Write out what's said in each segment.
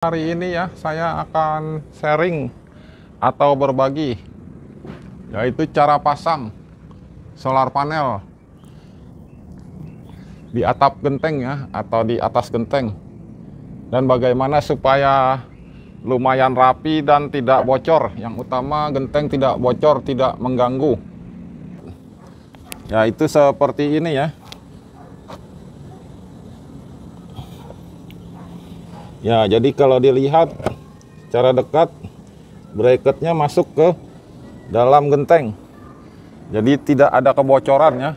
Hari ini ya saya akan sharing atau berbagi yaitu cara pasang solar panel di atap genteng ya atau di atas genteng dan bagaimana supaya lumayan rapi dan tidak bocor yang utama genteng tidak bocor tidak mengganggu yaitu seperti ini ya ya jadi kalau dilihat cara dekat bracketnya masuk ke dalam genteng jadi tidak ada kebocoran ya.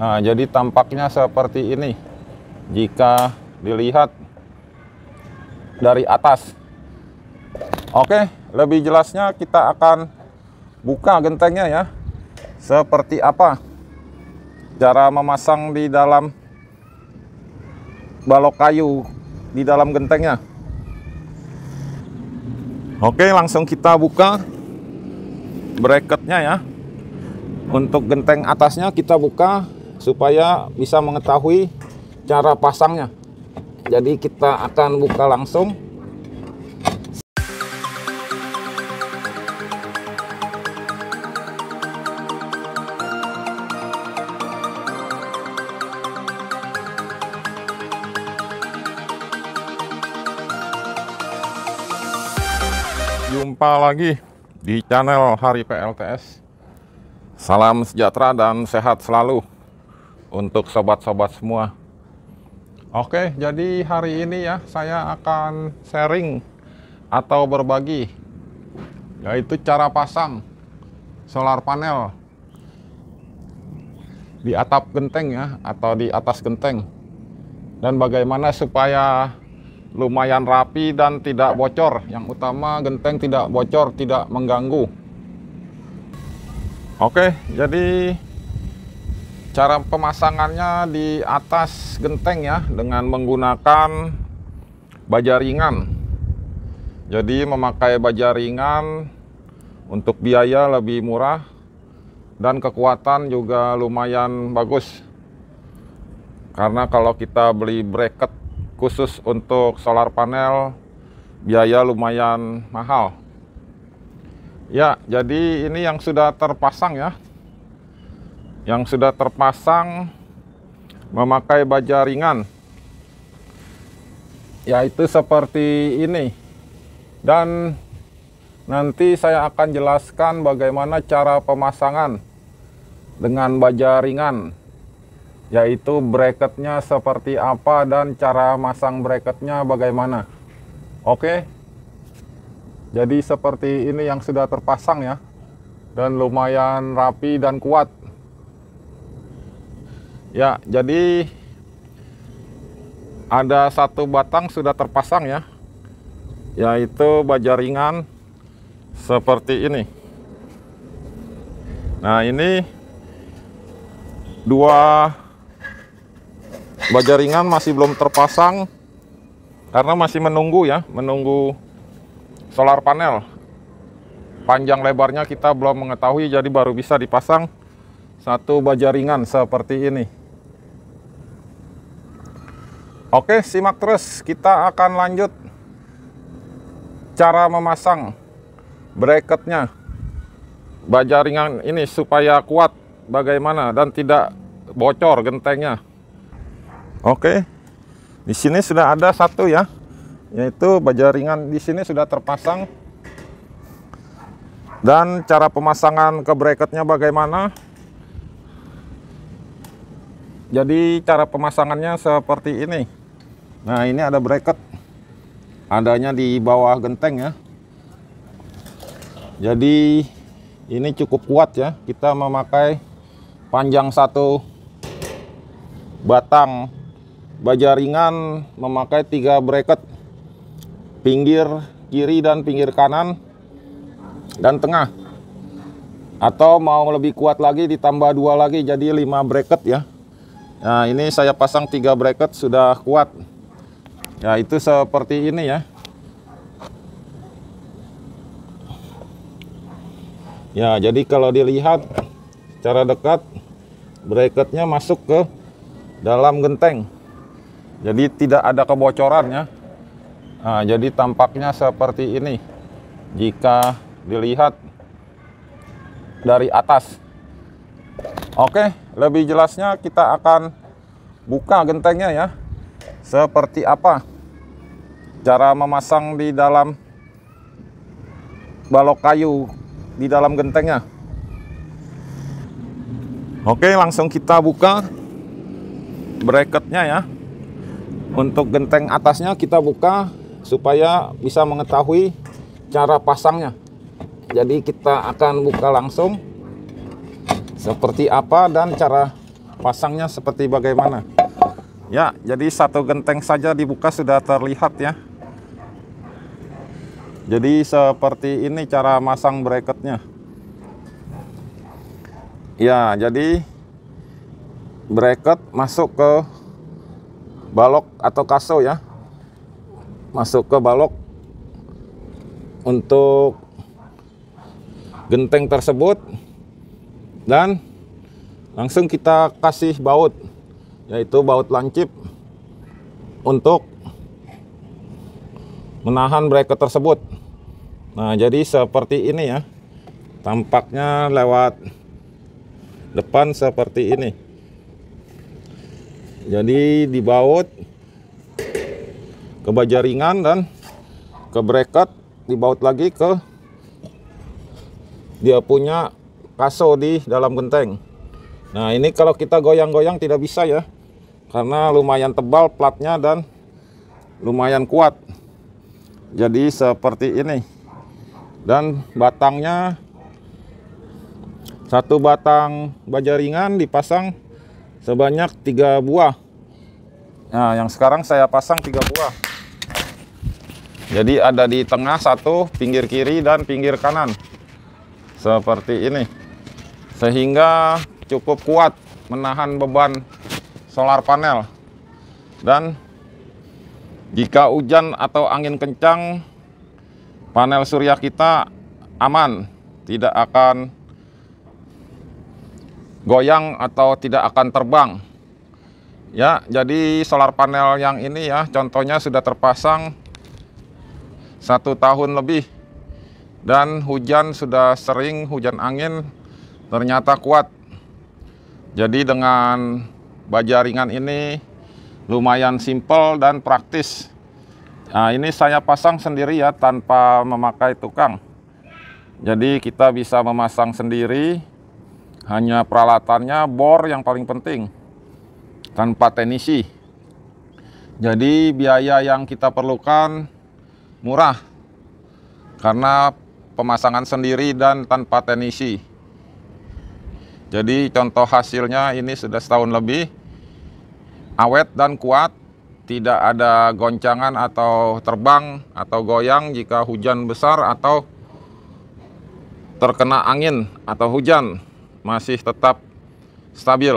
nah, jadi tampaknya seperti ini jika dilihat dari atas oke lebih jelasnya kita akan buka gentengnya ya seperti apa cara memasang di dalam balok kayu di dalam gentengnya. Oke, langsung kita buka bracketnya ya. Untuk genteng atasnya kita buka supaya bisa mengetahui cara pasangnya. Jadi kita akan buka langsung. jumpa lagi di channel Hari PLTS. Salam sejahtera dan sehat selalu untuk sobat-sobat semua. Oke, jadi hari ini ya saya akan sharing atau berbagi yaitu cara pasang solar panel di atap genteng ya atau di atas genteng dan bagaimana supaya lumayan rapi dan tidak bocor. Yang utama genteng tidak bocor, tidak mengganggu. Oke, jadi cara pemasangannya di atas genteng ya dengan menggunakan baja ringan. Jadi memakai baja ringan untuk biaya lebih murah dan kekuatan juga lumayan bagus. Karena kalau kita beli bracket khusus untuk solar panel biaya lumayan mahal. Ya, jadi ini yang sudah terpasang ya. Yang sudah terpasang memakai baja ringan. Yaitu seperti ini. Dan nanti saya akan jelaskan bagaimana cara pemasangan dengan baja ringan yaitu bracketnya seperti apa dan cara masang bracketnya bagaimana oke jadi seperti ini yang sudah terpasang ya dan lumayan rapi dan kuat ya jadi ada satu batang sudah terpasang ya yaitu baja ringan seperti ini nah ini dua baja ringan masih belum terpasang karena masih menunggu ya menunggu solar panel panjang lebarnya kita belum mengetahui jadi baru bisa dipasang satu baja ringan seperti ini oke simak terus kita akan lanjut cara memasang bracketnya baja ringan ini supaya kuat bagaimana dan tidak bocor gentengnya Oke. Di sini sudah ada satu ya, yaitu baja ringan di sini sudah terpasang. Dan cara pemasangan ke bracketnya bagaimana? Jadi cara pemasangannya seperti ini. Nah, ini ada bracket. Adanya di bawah genteng ya. Jadi ini cukup kuat ya. Kita memakai panjang satu batang baja ringan memakai tiga bracket pinggir kiri dan pinggir kanan dan tengah atau mau lebih kuat lagi ditambah dua lagi jadi lima bracket ya nah ini saya pasang tiga bracket sudah kuat ya itu seperti ini ya ya jadi kalau dilihat secara dekat bracketnya masuk ke dalam genteng jadi tidak ada kebocorannya. Nah, jadi tampaknya seperti ini. Jika dilihat dari atas. Oke, lebih jelasnya kita akan buka gentengnya ya. Seperti apa cara memasang di dalam balok kayu di dalam gentengnya. Oke, langsung kita buka bracketnya ya. Untuk genteng atasnya kita buka supaya bisa mengetahui cara pasangnya. Jadi kita akan buka langsung seperti apa dan cara pasangnya seperti bagaimana. Ya, jadi satu genteng saja dibuka sudah terlihat ya. Jadi seperti ini cara masang bracketnya. Ya, jadi bracket masuk ke balok atau kaso ya masuk ke balok untuk genteng tersebut dan langsung kita kasih baut yaitu baut lancip untuk menahan bracket tersebut nah jadi seperti ini ya tampaknya lewat depan seperti ini jadi dibaut ke baja ringan dan ke bracket dibaut lagi ke dia punya kaso di dalam genteng nah ini kalau kita goyang-goyang tidak bisa ya karena lumayan tebal platnya dan lumayan kuat jadi seperti ini dan batangnya satu batang baja ringan dipasang sebanyak tiga buah nah yang sekarang saya pasang tiga buah jadi ada di tengah satu pinggir kiri dan pinggir kanan seperti ini sehingga cukup kuat menahan beban solar panel dan jika hujan atau angin kencang panel surya kita aman tidak akan goyang atau tidak akan terbang ya jadi solar panel yang ini ya contohnya sudah terpasang satu tahun lebih dan hujan sudah sering hujan angin ternyata kuat jadi dengan baja ringan ini lumayan simple dan praktis nah ini saya pasang sendiri ya tanpa memakai tukang jadi kita bisa memasang sendiri hanya peralatannya bor yang paling penting tanpa tenisi jadi biaya yang kita perlukan murah karena pemasangan sendiri dan tanpa tenisi jadi contoh hasilnya ini sudah setahun lebih awet dan kuat tidak ada goncangan atau terbang atau goyang jika hujan besar atau terkena angin atau hujan masih tetap stabil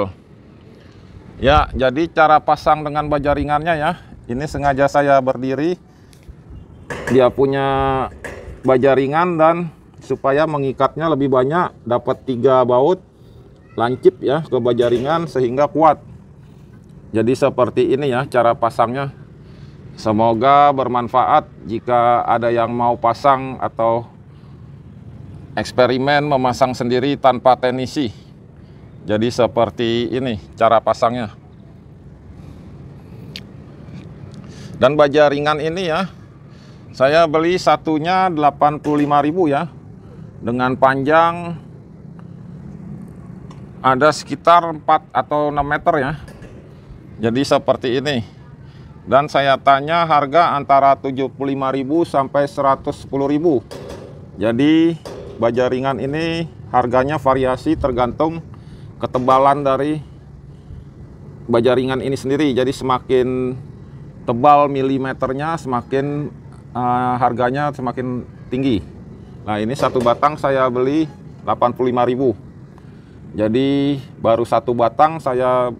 ya jadi cara pasang dengan baja ringannya ya ini sengaja saya berdiri dia punya baja ringan dan supaya mengikatnya lebih banyak dapat tiga baut lancip ya ke baja ringan sehingga kuat jadi seperti ini ya cara pasangnya semoga bermanfaat jika ada yang mau pasang atau eksperimen memasang sendiri tanpa tenisi. Jadi seperti ini cara pasangnya. Dan baja ringan ini ya, saya beli satunya 85.000 ya. Dengan panjang ada sekitar 4 atau 6 meter ya. Jadi seperti ini. Dan saya tanya harga antara 75.000 sampai 110.000. Jadi baja ringan ini harganya variasi tergantung ketebalan dari baja ringan ini sendiri. Jadi semakin tebal milimeternya semakin uh, harganya semakin tinggi. Nah, ini satu batang saya beli 85.000. Jadi baru satu batang saya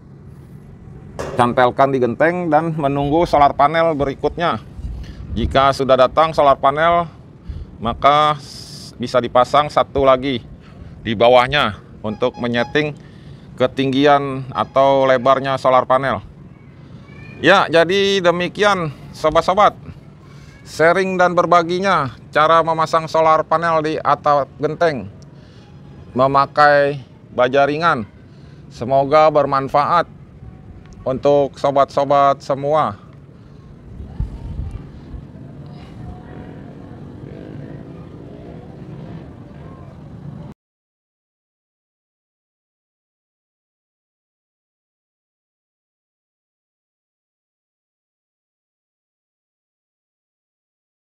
cantelkan di genteng dan menunggu solar panel berikutnya. Jika sudah datang solar panel, maka bisa dipasang satu lagi di bawahnya untuk menyeting ketinggian atau lebarnya solar panel ya jadi demikian sobat-sobat sharing dan berbaginya cara memasang solar panel di atap genteng memakai baja ringan semoga bermanfaat untuk sobat-sobat semua